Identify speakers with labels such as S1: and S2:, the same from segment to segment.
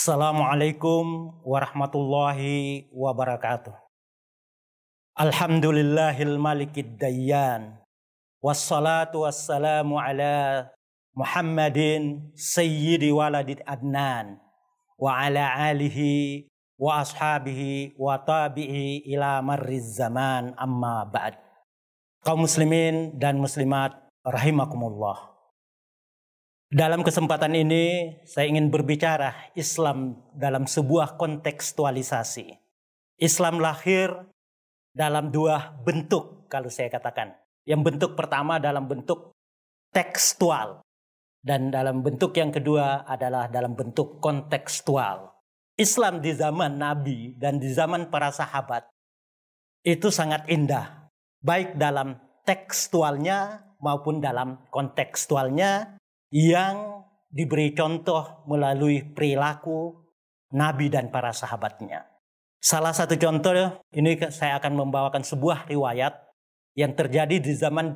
S1: Assalamualaikum warahmatullahi wabarakatuh. Alhamdulillahil malikid dayyan. Wassalatu wassalamu ala Muhammadin sayyidi waladid adnan. Wa ala alihi wa ashabihi wa tabi'i ila marriz zaman amma ba'd. Kaum muslimin dan muslimat rahimakumullah. Dalam kesempatan ini, saya ingin berbicara Islam dalam sebuah kontekstualisasi. Islam lahir dalam dua bentuk, kalau saya katakan. Yang bentuk pertama dalam bentuk tekstual, dan dalam bentuk yang kedua adalah dalam bentuk kontekstual. Islam di zaman Nabi dan di zaman para sahabat itu sangat indah, baik dalam tekstualnya maupun dalam kontekstualnya yang diberi contoh melalui perilaku Nabi dan para sahabatnya. Salah satu contoh ini saya akan membawakan sebuah riwayat yang terjadi di zaman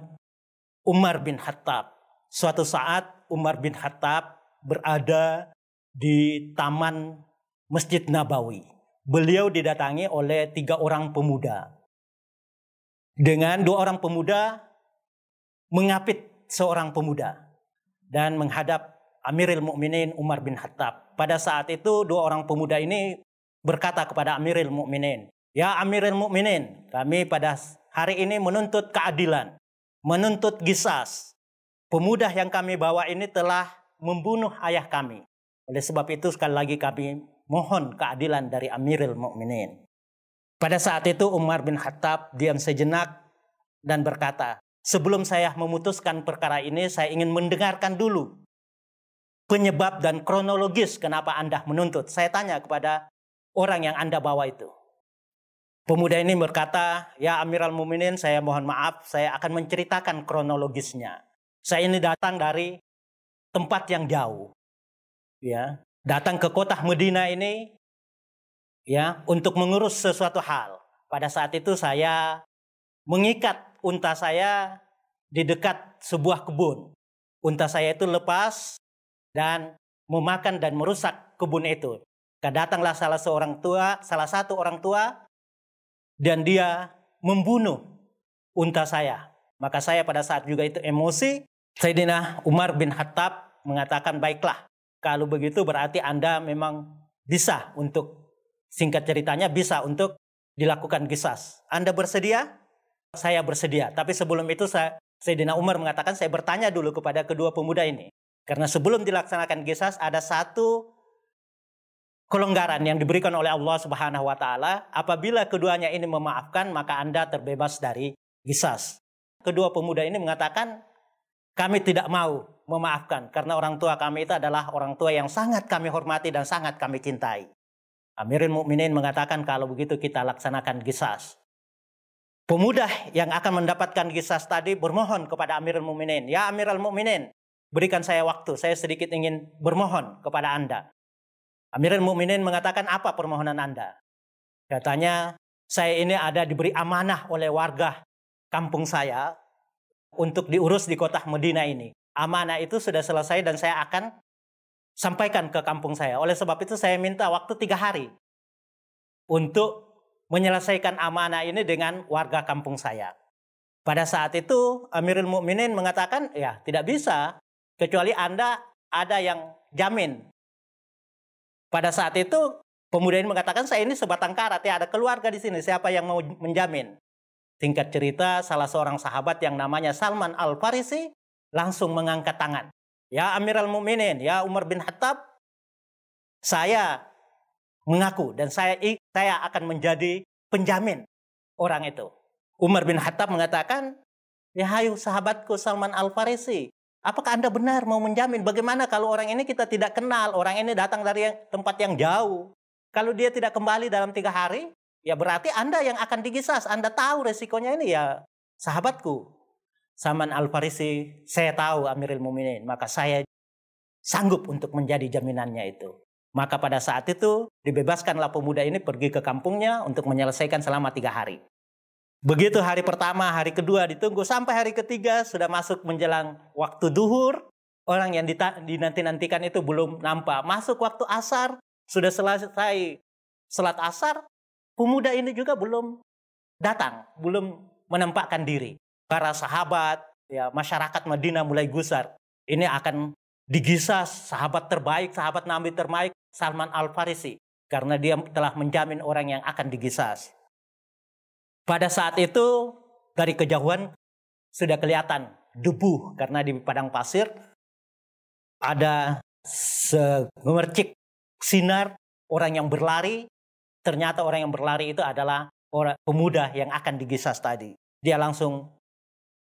S1: Umar bin Khattab. Suatu saat Umar bin Khattab berada di taman Masjid Nabawi. Beliau didatangi oleh tiga orang pemuda. Dengan dua orang pemuda mengapit seorang pemuda dan menghadap Amiril Mukminin Umar bin Khattab. Pada saat itu dua orang pemuda ini berkata kepada Amiril Mukminin, "Ya Amiril Mukminin, kami pada hari ini menuntut keadilan, menuntut gisas. Pemuda yang kami bawa ini telah membunuh ayah kami. Oleh sebab itu sekali lagi kami mohon keadilan dari Amiril Mukminin." Pada saat itu Umar bin Khattab diam sejenak dan berkata, Sebelum saya memutuskan perkara ini, saya ingin mendengarkan dulu penyebab dan kronologis kenapa Anda menuntut. Saya tanya kepada orang yang Anda bawa itu. Pemuda ini berkata, ya Amiral Muminin saya mohon maaf, saya akan menceritakan kronologisnya. Saya ini datang dari tempat yang jauh. ya Datang ke kota Medina ini ya untuk mengurus sesuatu hal. Pada saat itu saya mengikat unta saya di dekat sebuah kebun. Unta saya itu lepas dan memakan dan merusak kebun itu. Datanglah salah seorang tua, salah satu orang tua dan dia membunuh unta saya. Maka saya pada saat juga itu emosi, Sayyidina Umar bin Khattab mengatakan, baiklah, kalau begitu berarti Anda memang bisa untuk, singkat ceritanya, bisa untuk dilakukan kisah. Anda bersedia? saya bersedia. Tapi sebelum itu saya, Sayyidina Umar mengatakan saya bertanya dulu kepada kedua pemuda ini. Karena sebelum dilaksanakan gisas ada satu kelonggaran yang diberikan oleh Allah Subhanahu wa taala. Apabila keduanya ini memaafkan, maka Anda terbebas dari gisas. Kedua pemuda ini mengatakan, "Kami tidak mau memaafkan karena orang tua kami itu adalah orang tua yang sangat kami hormati dan sangat kami cintai." Amirin Mukminin mengatakan kalau begitu kita laksanakan gisas. Pemuda yang akan mendapatkan kisah tadi bermohon kepada Amirul Mukminin, "Ya Amirul Mukminin, berikan saya waktu, saya sedikit ingin bermohon kepada Anda." Amirul Mukminin mengatakan, "Apa permohonan Anda?" Katanya, "Saya ini ada diberi amanah oleh warga kampung saya untuk diurus di kota Medina ini. Amanah itu sudah selesai dan saya akan sampaikan ke kampung saya. Oleh sebab itu saya minta waktu tiga hari untuk menyelesaikan amanah ini dengan warga kampung saya. Pada saat itu Amirul Mukminin mengatakan, ya tidak bisa kecuali Anda ada yang jamin. Pada saat itu pemuda ini mengatakan saya ini sebatang karat ya ada keluarga di sini siapa yang mau menjamin. Tingkat cerita salah seorang sahabat yang namanya Salman Al Farisi langsung mengangkat tangan. Ya Amirul Mukminin, ya Umar bin Khattab, saya mengaku dan saya saya akan menjadi penjamin orang itu. Umar bin Khattab mengatakan, "Ya hayu sahabatku Salman Al Farisi, apakah Anda benar mau menjamin bagaimana kalau orang ini kita tidak kenal, orang ini datang dari tempat yang jauh? Kalau dia tidak kembali dalam tiga hari, ya berarti Anda yang akan digisas. Anda tahu resikonya ini ya, sahabatku." Salman Al Farisi, saya tahu Amiril Muminin, maka saya sanggup untuk menjadi jaminannya itu. Maka pada saat itu dibebaskanlah pemuda ini pergi ke kampungnya untuk menyelesaikan selama tiga hari. Begitu hari pertama, hari kedua ditunggu sampai hari ketiga sudah masuk menjelang waktu duhur. Orang yang dinanti-nantikan itu belum nampak. Masuk waktu asar, sudah selesai selat asar, pemuda ini juga belum datang, belum menempatkan diri. Para sahabat, ya masyarakat Madinah mulai gusar. Ini akan digisas sahabat terbaik, sahabat Nabi terbaik Salman Al-Farisi karena dia telah menjamin orang yang akan digisas. Pada saat itu dari kejauhan sudah kelihatan debu karena di padang pasir ada segemercik sinar orang yang berlari. Ternyata orang yang berlari itu adalah orang pemuda yang akan digisas tadi. Dia langsung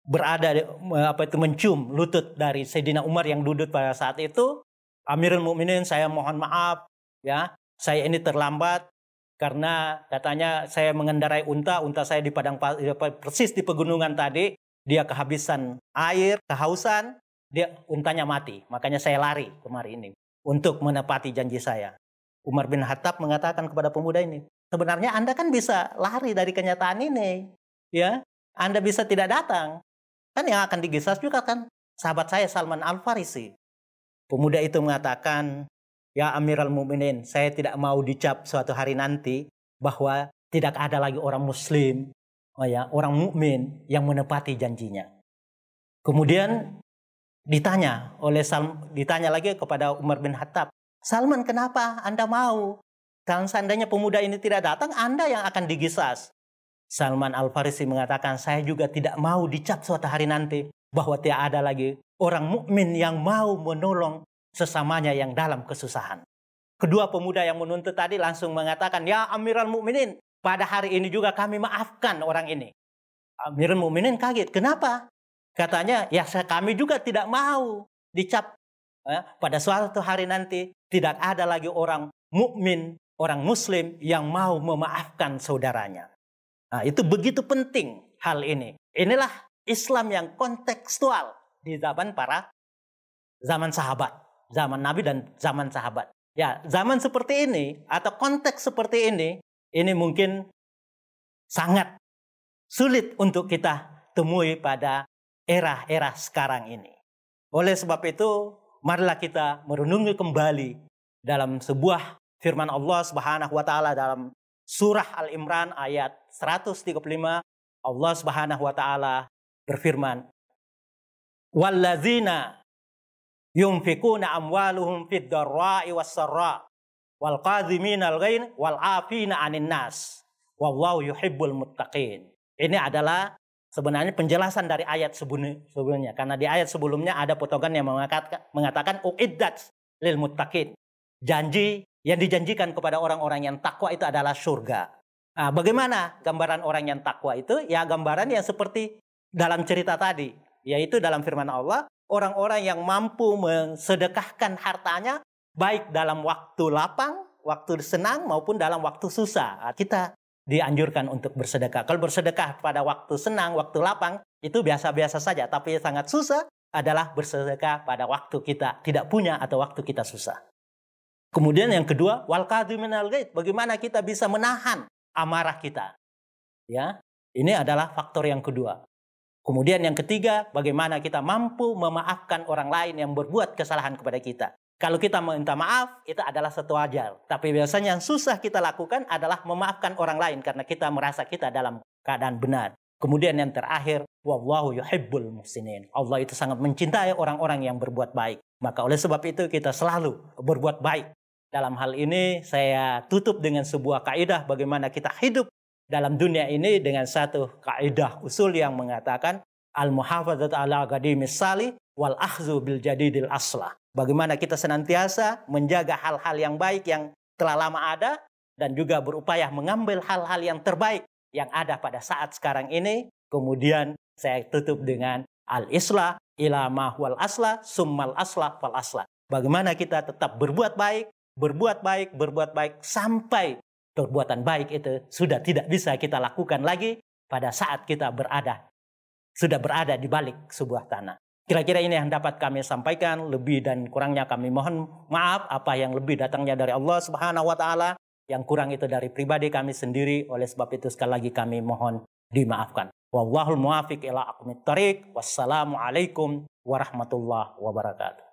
S1: berada eh, apa itu mencium lutut dari Sayyidina Umar yang duduk pada saat itu Amirul Mukminin saya mohon maaf ya, saya ini terlambat karena katanya saya mengendarai unta, unta saya di padang persis di pegunungan tadi, dia kehabisan air, kehausan, dia untanya mati. Makanya saya lari kemari ini untuk menepati janji saya. Umar bin Khattab mengatakan kepada pemuda ini, sebenarnya Anda kan bisa lari dari kenyataan ini, ya. Anda bisa tidak datang. Kan yang akan digisas juga kan sahabat saya Salman Al Farisi. Pemuda itu mengatakan, "Ya Amirul Muminin, saya tidak mau dicap suatu hari nanti bahwa tidak ada lagi orang muslim, oh ya, orang mukmin yang menepati janjinya." Kemudian ditanya oleh Sal, ditanya lagi kepada Umar bin Khattab, "Salman, kenapa Anda mau? Kalau seandainya pemuda ini tidak datang, Anda yang akan digisas." Salman Al-Farisi mengatakan, "Saya juga tidak mau dicap suatu hari nanti." bahwa tidak ada lagi orang mukmin yang mau menolong sesamanya yang dalam kesusahan. Kedua pemuda yang menuntut tadi langsung mengatakan, "Ya Amirul Mukminin, pada hari ini juga kami maafkan orang ini." Amirul Mukminin kaget, "Kenapa?" Katanya, "Ya kami juga tidak mau dicap ya, pada suatu hari nanti tidak ada lagi orang mukmin, orang muslim yang mau memaafkan saudaranya." Nah, itu begitu penting hal ini. Inilah Islam yang kontekstual di zaman para zaman sahabat, zaman Nabi dan zaman sahabat. Ya, zaman seperti ini atau konteks seperti ini, ini mungkin sangat sulit untuk kita temui pada era-era sekarang ini. Oleh sebab itu, marilah kita merenungi kembali dalam sebuah firman Allah Subhanahu wa taala dalam surah Al Imran ayat 135 Allah Subhanahu wa taala berfirman, "Wallazina yunfikuna amwaluhum fid dharra'i was sarra wal qadhimin al ghain wal 'afina 'anil nas wallahu yuhibbul muttaqin." Ini adalah sebenarnya penjelasan dari ayat sebelumnya karena di ayat sebelumnya ada potongan yang mengatakan mengatakan uiddat lil muttaqin. Janji yang dijanjikan kepada orang-orang yang takwa itu adalah surga. Nah, bagaimana gambaran orang yang takwa itu? Ya gambaran yang seperti dalam cerita tadi, yaitu dalam firman Allah, orang-orang yang mampu mensedekahkan hartanya baik dalam waktu lapang, waktu senang maupun dalam waktu susah. Nah, kita dianjurkan untuk bersedekah. Kalau bersedekah pada waktu senang, waktu lapang itu biasa-biasa saja, tapi sangat susah adalah bersedekah pada waktu kita tidak punya atau waktu kita susah. Kemudian yang kedua, wal minal gait. Bagaimana kita bisa menahan amarah kita? Ya, ini adalah faktor yang kedua. Kemudian yang ketiga, bagaimana kita mampu memaafkan orang lain yang berbuat kesalahan kepada kita. Kalau kita minta maaf, itu adalah satu ajar. Tapi biasanya yang susah kita lakukan adalah memaafkan orang lain karena kita merasa kita dalam keadaan benar. Kemudian yang terakhir, wallahu yuhibbul muhsinin. Allah itu sangat mencintai orang-orang yang berbuat baik. Maka oleh sebab itu kita selalu berbuat baik. Dalam hal ini saya tutup dengan sebuah kaidah bagaimana kita hidup dalam dunia ini dengan satu kaidah usul yang mengatakan al muhafadzat ala qadimis sali wal akhzu bil jadidil aslah. Bagaimana kita senantiasa menjaga hal-hal yang baik yang telah lama ada dan juga berupaya mengambil hal-hal yang terbaik yang ada pada saat sekarang ini. Kemudian saya tutup dengan al-islah ila wal aslah summal aslah fal aslah. Bagaimana kita tetap berbuat baik, berbuat baik, berbuat baik sampai Perbuatan baik itu sudah tidak bisa kita lakukan lagi pada saat kita berada sudah berada di balik sebuah tanah. Kira-kira ini yang dapat kami sampaikan, lebih dan kurangnya kami mohon maaf apa yang lebih datangnya dari Allah Subhanahu wa taala, yang kurang itu dari pribadi kami sendiri. Oleh sebab itu sekali lagi kami mohon dimaafkan. Wallahul muwafiq ila aqmit tariq. Wassalamualaikum warahmatullahi wabarakatuh.